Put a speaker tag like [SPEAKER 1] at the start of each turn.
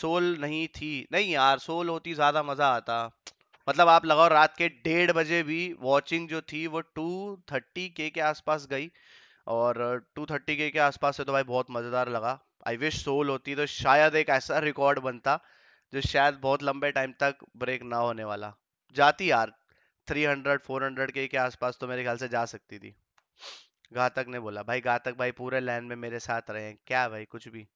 [SPEAKER 1] soul नहीं थी नहीं यार सोल होती ज्यादा मजा आता मतलब आप लगाओ रात के डेढ़ बजे भी वॉचिंग जो थी वो टू थर्टी के के आसपास गई और टू थर्टी के के आसपास से तो भाई बहुत मज़ेदार लगा आई विश सोल होती तो शायद एक ऐसा रिकॉर्ड बनता जो शायद बहुत लंबे टाइम तक ब्रेक ना होने वाला जाती यार थ्री हंड्रेड फोर हंड्रेड के के आसपास तो मेरे ख्याल से जा सकती थी घातक ने बोला भाई घातक भाई पूरे लाइन में मेरे साथ रहे हैं क्या भाई कुछ भी